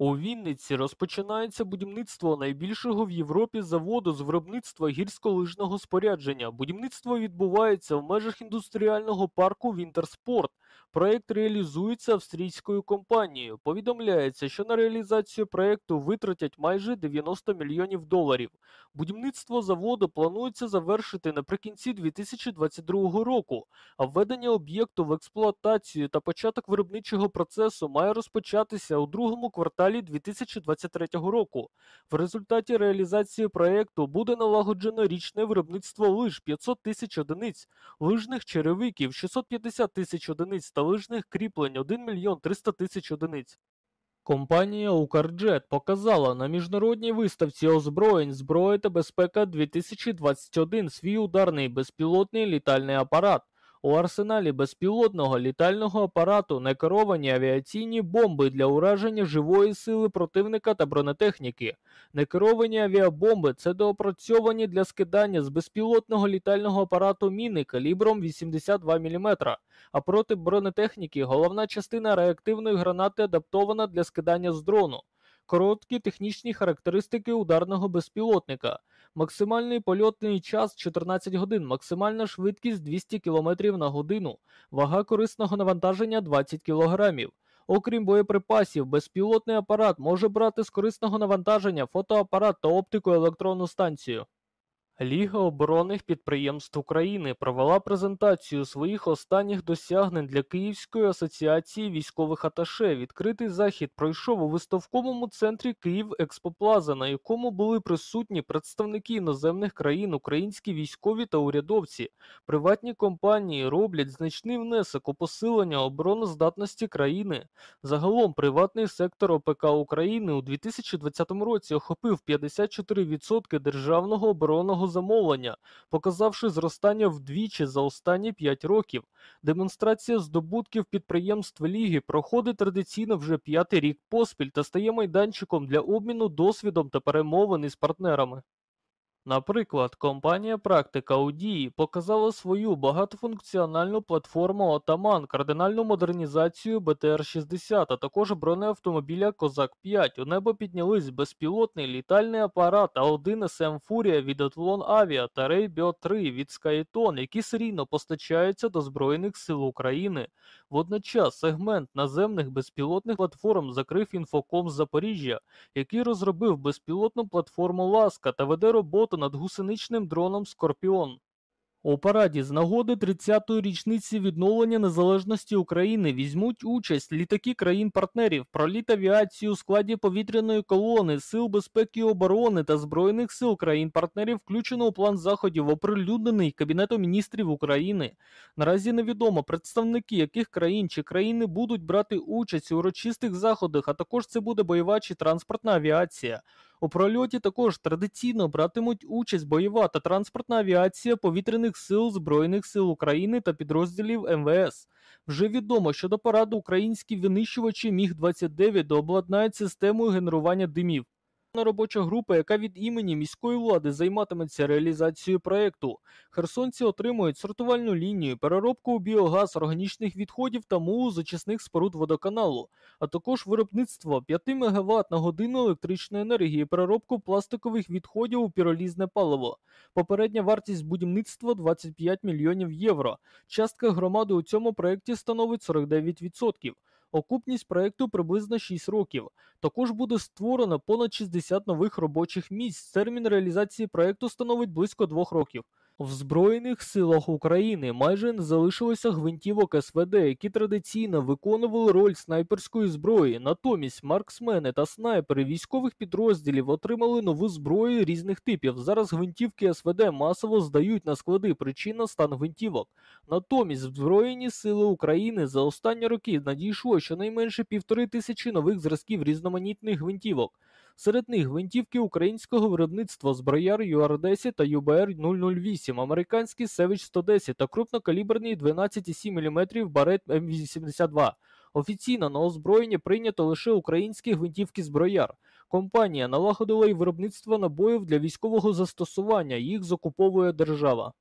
У Вінниці розпочинається будівництво найбільшого в Європі заводу з виробництва гірськолижного спорядження. Будівництво відбувається в межах індустріального парку Вінтерспорт. Проект реалізується австрійською компанією. Повідомляється, що на реалізацію проекту витратять майже 90 мільйонів доларів. Будівництво заводу планується завершити наприкінці 2022 року, а введення об'єкту в експлуатацію та початок виробничого процесу має розпочатися у другому кварталі 2023 року. В результаті реалізації проекту буде налагоджено річне виробництво лиж 500 тисяч одиниць, лижних черевиків 650 тисяч одиниць лижних кріплень 1 мільйон 300 тисяч одиниць. Компанія Укрджет показала на міжнародній виставці озброєнь зброя та безпека 2021 свій ударний безпілотний літальний апарат. У арсеналі безпілотного літального апарату некеровані авіаційні бомби для ураження живої сили противника та бронетехніки. Некеровані авіабомби це доопрацьовані для скидання з безпілотного літального апарату міни калібром 82 мм, а проти бронетехніки головна частина реактивної гранати адаптована для скидання з дрону. Короткі технічні характеристики ударного безпілотника максимальний польотний час 14 годин, максимальна швидкість 200 км на годину, вага корисного навантаження 20 кг. Окрім боєприпасів, безпілотний апарат може брати з корисного навантаження фотоапарат та оптику електронну станцію. Ліга оборонних підприємств України провела презентацію своїх останніх досягнень для Київської асоціації військових аташе. Відкритий захід пройшов у виставковому центрі Київ Експоплаза, на якому були присутні представники іноземних країн, українські військові та урядовці. Приватні компанії роблять значний внесок у посилення обороноздатності країни. Загалом приватний сектор ОПК України у 2020 році охопив 54% державного оборонного замовлення, показавши зростання вдвічі за останні 5 років. Демонстрація здобутків підприємств Ліги проходить традиційно вже п'ятий рік поспіль та стає майданчиком для обміну досвідом та перемовин із партнерами. Наприклад, компанія Практика у дії показала свою багатофункціональну платформу Отаман, кардинальну модернізацію БТР-60, а також бронеавтомобіля Козак 5. У небо піднялись безпілотний літальний апарат А1 СМ ем Фурія від Атлон Авіа та Рейбіо 3 від Скайтон, які серійно постачаються до Збройних сил України. Водночас сегмент наземних безпілотних платформ закрив інфоком Запоріжжя, який розробив безпілотну платформу Ласка та веде роботу робота над гусеничним дроном Скорпіон. У параді з нагоди 30-ї річниці відновлення незалежності України візьмуть участь літаки країн-партнерів, проліт авіацію у складі повітряної колони, сил безпеки і оборони та збройних сил країн-партнерів, включено у план заходів, оприлюднений Кабінетом міністрів України. Наразі невідомо представники яких країн чи країни будуть брати участь у урочистих заходах. А також це буде бойова чи транспортна авіація. У прольоті також традиційно братимуть участь бойова та транспортна авіація повітряних сил Збройних сил України та підрозділів МВС. Вже відомо, що до параду українські винищувачі міг 29 дообладнають системою генерування димів. Одна Робоча група, яка від імені міської влади займатиметься реалізацією проекту, херсонці отримують сортувальну лінію, переробку у біогаз органічних відходів та мулу з очисних споруд водоканалу, а також виробництво 5 МВт на годину електричної енергії, переробку пластикових відходів у піролізне паливо. Попередня вартість будівництва 25 мільйонів євро. Частка громади у цьому проекті становить 49%. Окупність проєкту приблизно 6 років. Також буде створено понад 60 нових робочих місць. Термін реалізації проєкту становить близько 2 років. В Збройних силах України майже не залишилося гвинтівок СВД, які традиційно виконували роль снайперської зброї. Натомість марксмени та снайпери військових підрозділів отримали нову зброю різних типів. Зараз гвинтівки СВД масово здають на склади причина стан гвинтівок. Натомість в Збройні сили України за останні роки надійшло щонайменше півтори тисячі нових зразків різноманітних гвинтівок. Серед них гвинтівки українського виробництва зброяр UR-10 та UBR-008, американський Севич 110 та крупнокаліберний 12,7 мм барет М82. Офіційно на озброєння прийнято лише українські гвинтівки зброяр. Компанія налагодила й виробництво набоїв для військового застосування. Їх закуповує держава.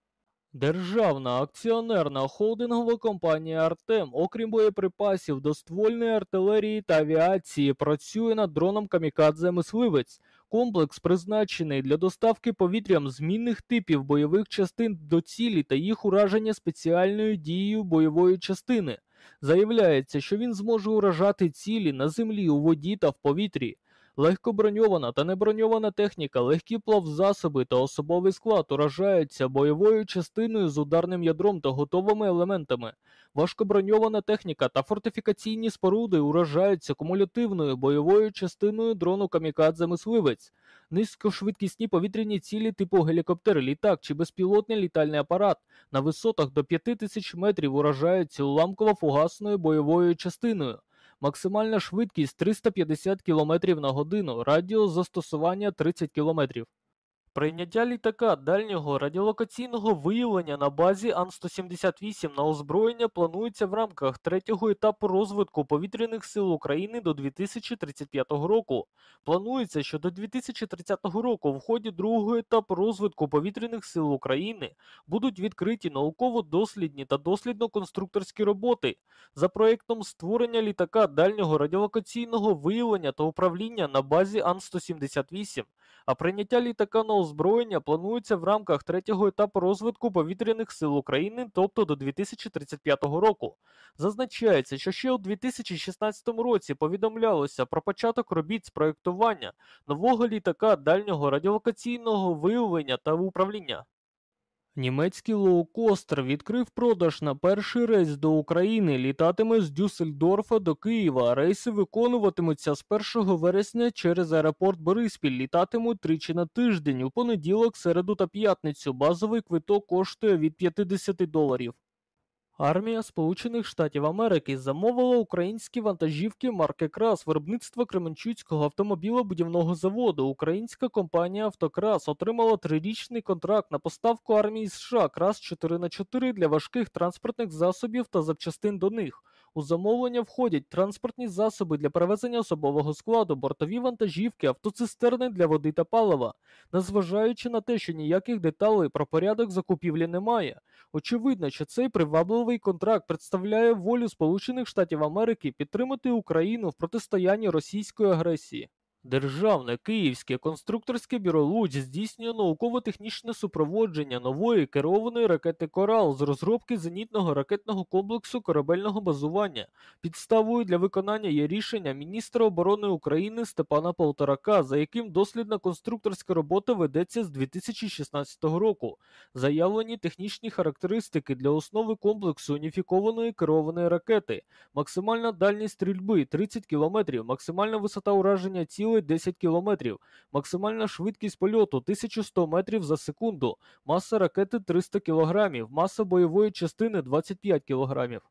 Державна акціонерна холдингова компанія Артем, окрім боєприпасів до ствольної артилерії та авіації, працює над дроном Камікадзе Мисливець. Комплекс призначений для доставки повітрям змінних типів бойових частин до цілі та їх ураження спеціальною дією бойової частини. Заявляється, що він зможе уражати цілі на землі, у воді та в повітрі. Легко броньована та неброньована техніка, легкі плавзасоби та особовий склад уражаються бойовою частиною з ударним ядром та готовими елементами. Важкоброньована техніка та фортифікаційні споруди уражаються кумулятивною бойовою частиною дрону камікадзе мисливець. Низькошвидкісні повітряні цілі типу гелікоптер, літак чи безпілотний літальний апарат на висотах до 5000 метрів уражаються уламково-фугасною бойовою частиною максимальна швидкість 350 км на годину, радіус застосування 30 км. Прийняття літака дальнього радіолокаційного виявлення на базі Ан-178 на озброєння планується в рамках третього етапу розвитку повітряних сил України до 2035 року. Планується, що до 2030 року в ході другого етапу розвитку повітряних сил України будуть відкриті науково-дослідні та дослідно-конструкторські роботи за проектом створення літака дальнього радіолокаційного виявлення та управління на базі Ан-178, а прийняття літака на озброєння планується в рамках третього етапу розвитку повітряних сил України, тобто до 2035 року. Зазначається, що ще у 2016 році повідомлялося про початок робіт з проєктування нового літака дальнього радіолокаційного виявлення та управління. Німецький лоукостер відкрив продаж на перший рейс до України, літатиме з Дюссельдорфа до Києва. Рейси виконуватимуться з 1 вересня через аеропорт Бориспіль. Літатимуть тричі на тиждень у понеділок, середу та п'ятницю. Базовий квиток коштує від 50 доларів. Армія Сполучених Штатів Америки замовила українські вантажівки марки Крас виробництва Кременчуцького автомобілобудівного заводу. Українська компанія Автокрас отримала трирічний контракт на поставку армії США Крас 4 х 4 для важких транспортних засобів та запчастин до них. У замовлення входять транспортні засоби для перевезення особового складу, бортові вантажівки, автоцистерни для води та палива. Незважаючи на те, що ніяких деталей про порядок закупівлі немає. Очевидно, що цей привабливий контракт представляє волю Сполучених Штатів Америки підтримати Україну в протистоянні російської агресії. Державне Київське конструкторське бюро Луч здійснює науково-технічне супроводження нової керованої ракети Корал з розробки зенітного ракетного комплексу корабельного базування. Підставою для виконання є рішення міністра оборони України Степана Полторака, за яким дослідна конструкторська робота ведеться з 2016 року. Заявлені технічні характеристики для основи комплексу уніфікованої керованої ракети, максимальна дальність стрільби 30 км, максимальна висота ураження ціл цілих 10 кілометрів, максимальна швидкість польоту 1100 метрів за секунду, маса ракети 300 кілограмів, маса бойової частини 25 кілограмів.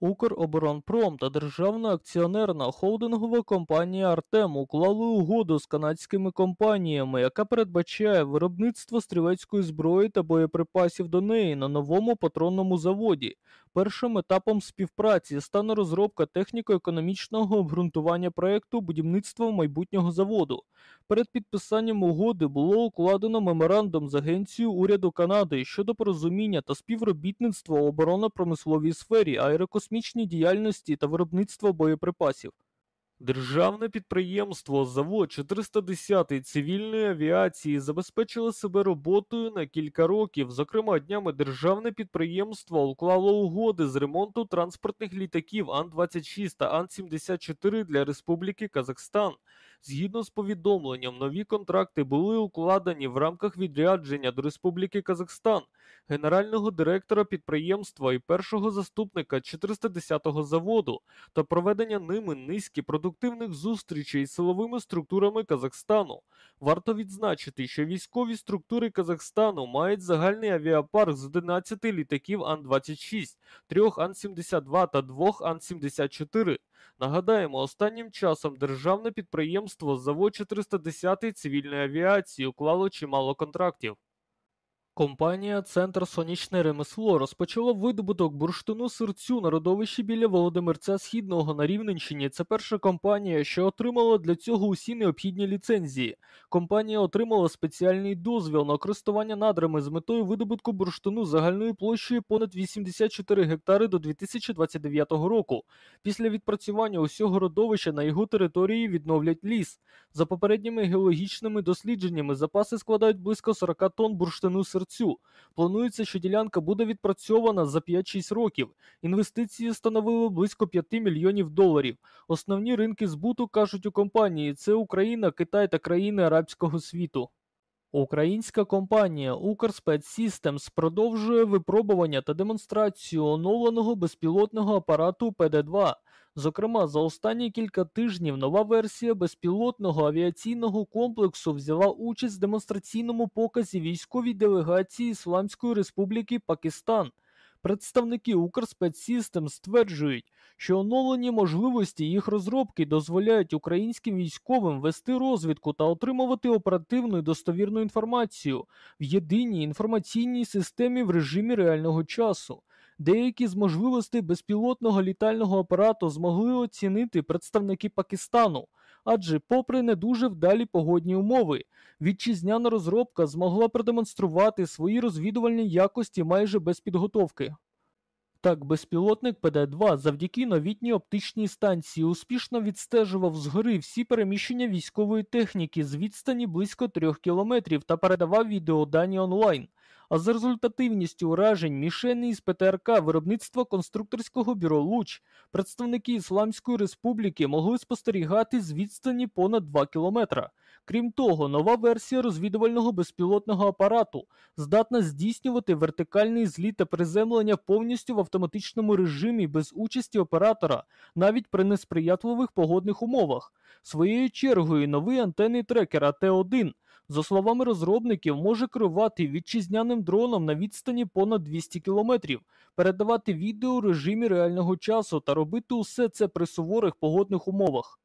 Укроборонпром та державна акціонерна холдингова компанія Артем уклали угоду з канадськими компаніями, яка передбачає виробництво стрілецької зброї та боєприпасів до неї на новому патронному заводі. Першим етапом співпраці стане розробка техніко-економічного обґрунтування проекту будівництва майбутнього заводу. Перед підписанням угоди було укладено меморандум з Агенцією уряду Канади щодо порозуміння та співробітництва у оборонно-промисловій сфері, аерокосмічній діяльності та виробництва боєприпасів. Державне підприємство Завод 410-ї цивільної авіації забезпечило себе роботою на кілька років. Зокрема, днями державне підприємство уклало угоди з ремонту транспортних літаків Ан-26 та Ан-74 для Республіки Казахстан. Згідно з повідомленням, нові контракти були укладені в рамках відрядження до Республіки Казахстан, генерального директора підприємства і першого заступника 410-го заводу та проведення ними низки продуктивних зустрічей з силовими структурами Казахстану. Варто відзначити, що військові структури Казахстану мають загальний авіапарк з 11 літаків Ан-26, 3 Ан-72 та 2 Ан-74. Нагадаємо, останнім часом державне підприємство Завод 410 цивільної авіації уклало чимало контрактів. Компанія Центр Сонячне ремесло розпочала видобуток бурштину сирцю на родовищі біля Володимирця Східного на Рівненщині. Це перша компанія, що отримала для цього усі необхідні ліцензії. Компанія отримала спеціальний дозвіл на користування надрами з метою видобутку бурштину загальною площею понад 84 гектари до 2029 року. Після відпрацювання усього родовища на його території відновлять ліс. За попередніми геологічними дослідженнями запаси складають близько 40 тонн бурштину сирцю взірцю. Планується, що ділянка буде відпрацьована за 5-6 років. Інвестиції становили близько 5 мільйонів доларів. Основні ринки збуту кажуть у компанії: це Україна, Китай та країни арабського світу. Українська компанія «Укрспецсістемс» продовжує випробування та демонстрацію оновленого безпілотного апарату ПД-2. Зокрема, за останні кілька тижнів нова версія безпілотного авіаційного комплексу взяла участь в демонстраційному показі військовій делегації Ісламської Республіки Пакистан. Представники Укрспецсістем стверджують, що оновлені можливості їх розробки дозволяють українським військовим вести розвідку та отримувати оперативну і достовірну інформацію в єдиній інформаційній системі в режимі реального часу. Деякі з можливостей безпілотного літального апарату змогли оцінити представники Пакистану, адже, попри не дуже вдалі погодні умови, вітчизняна розробка змогла продемонструвати свої розвідувальні якості майже без підготовки. Так, безпілотник ПД-2 завдяки новітній оптичній станції успішно відстежував згори всі переміщення військової техніки з відстані близько трьох кілометрів та передавав відеодані онлайн а за результативністю уражень мішені із ПТРК виробництва конструкторського бюро Луч представники Ісламської республіки могли спостерігати з відстані понад 2 кілометра. Крім того, нова версія розвідувального безпілотного апарату здатна здійснювати вертикальний зліт та приземлення повністю в автоматичному режимі без участі оператора, навіть при несприятливих погодних умовах. Своєю чергою новий антенний трекер АТ-1 за словами розробників, може керувати вітчизняним дроном на відстані понад 200 кілометрів, передавати відео у режимі реального часу та робити усе це при суворих погодних умовах.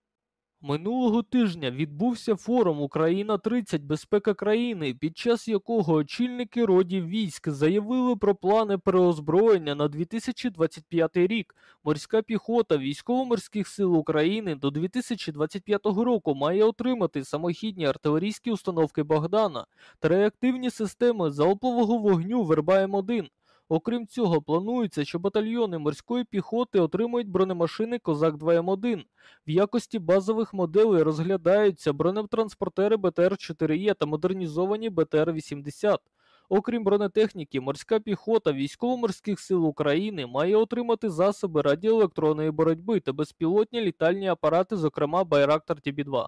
Минулого тижня відбувся форум Україна 30 безпека країни, під час якого очільники родів військ заявили про плани переозброєння на 2025 рік. Морська піхота військово-морських сил України до 2025 року має отримати самохідні артилерійські установки Богдана та реактивні системи залпового вогню Вербаєм М1. Окрім цього, планується, що батальйони морської піхоти отримують бронемашини Козак 2М1. В якості базових моделей розглядаються бронетранспортери БТР-4Е та модернізовані БТР-80. Окрім бронетехніки, морська піхота військово-морських сил України має отримати засоби радіоелектронної боротьби та безпілотні літальні апарати, зокрема Байрактар Тібі-2.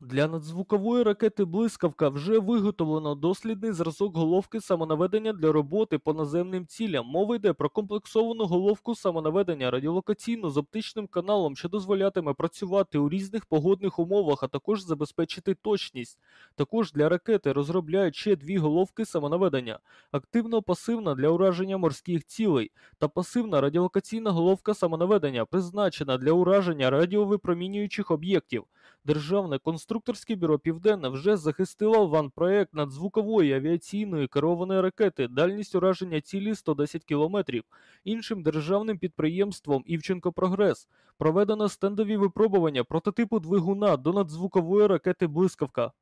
Для надзвукової ракети Блискавка вже виготовлено дослідний зразок головки самонаведення для роботи по наземним цілям. Мова йде про комплексовану головку самонаведення радіолокаційно з оптичним каналом, що дозволятиме працювати у різних погодних умовах, а також забезпечити точність. Також для ракети розробляють ще дві головки самонаведення: активно-пасивна для ураження морських цілей та пасивна радіолокаційна головка самонаведення, призначена для ураження радіовипромінюючих об'єктів. Державне конструкція Конструкторське бюро Південне вже захистило ван-проект надзвукової авіаційної керованої ракети, дальність ураження цілі 110 кілометрів. Іншим державним підприємством Івченко Прогрес проведено стендові випробування прототипу двигуна до надзвукової ракети Блискавка.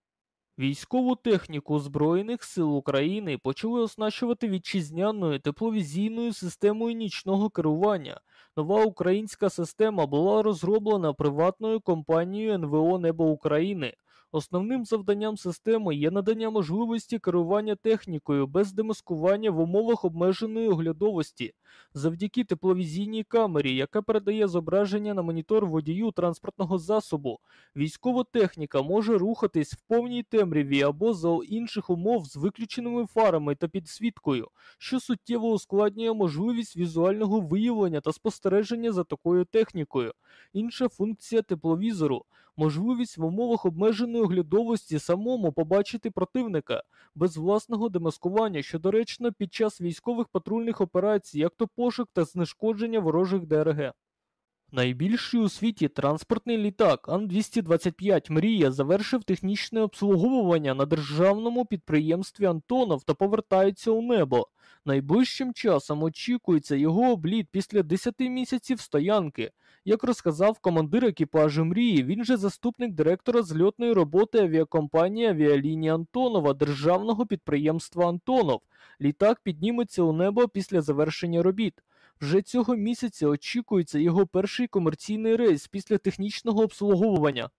Військову техніку Збройних сил України почали оснащувати вітчизняною тепловізійною системою нічного керування. Нова українська система була розроблена приватною компанією НВО «Небо України». Основним завданням системи є надання можливості керування технікою без демаскування в умовах обмеженої оглядовості завдяки тепловізійній камері, яка передає зображення на монітор водію транспортного засобу. Військова техніка може рухатись в повній темряві або за інших умов з виключеними фарами та підсвіткою, що суттєво ускладнює можливість візуального виявлення та спостереження за такою технікою. Інша функція тепловізору можливість в умовах обмеженої оглядовості самому побачити противника, без власного демаскування, що доречно під час військових патрульних операцій, як то пошук та знешкодження ворожих ДРГ. Найбільший у світі транспортний літак Ан-225 Мрія завершив технічне обслуговування на державному підприємстві Антонов та повертається у небо. Найближчим часом очікується його обліт після 10 місяців стоянки. Як розказав командир екіпажу мрії, він же заступник директора зльотної роботи авіакомпанії Авіалінія Антонова державного підприємства Антонов. Літак підніметься у небо після завершення робіт. Вже цього місяця очікується його перший комерційний рейс після технічного обслуговування.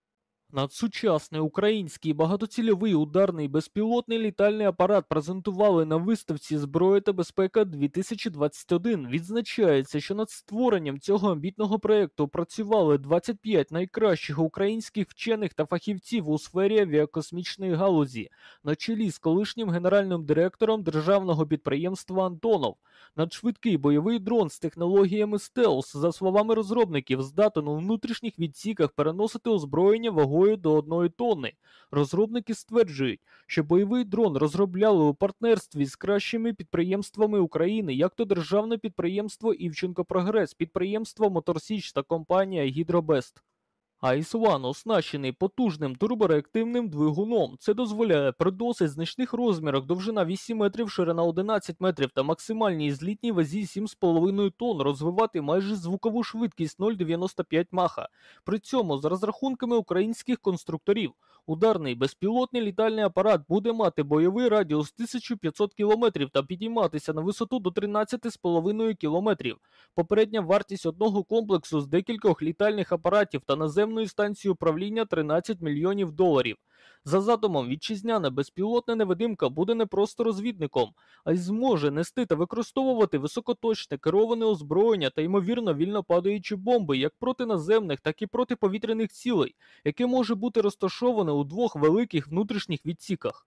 Над сучасний український багатоцільовий ударний безпілотний літальний апарат презентували на виставці Зброя та безпека 2021 Відзначається, що над створенням цього амбітного проєкту працювали 25 найкращих українських вчених та фахівців у сфері авіакосмічної галузі, на чолі з колишнім генеральним директором державного підприємства Антонов. Над швидкий бойовий дрон з технологіями Стелс, за словами розробників, здатен у внутрішніх відсіках переносити озброєння вагу вагою до одної тонни. Розробники стверджують, що бойовий дрон розробляли у партнерстві з кращими підприємствами України, як то державне підприємство Івченко Прогрес, підприємство Моторсіч та компанія Гідробест. Айс-1 оснащений потужним турбореактивним двигуном. Це дозволяє при досить значних розмірах довжина 8 метрів, ширина 11 метрів та максимальній злітній вазі 7,5 тонн розвивати майже звукову швидкість 0,95 маха. При цьому, за розрахунками українських конструкторів, ударний безпілотний літальний апарат буде мати бойовий радіус 1500 км та підійматися на висоту до 13,5 км. Попередня вартість одного комплексу з декількох літальних апаратів та наземних атомної станції управління 13 мільйонів доларів. За задумом, вітчизняна безпілотна невидимка буде не просто розвідником, а й зможе нести та використовувати високоточне кероване озброєння та ймовірно вільно падаючі бомби як проти наземних, так і проти повітряних цілей, яке може бути розташоване у двох великих внутрішніх відсіках.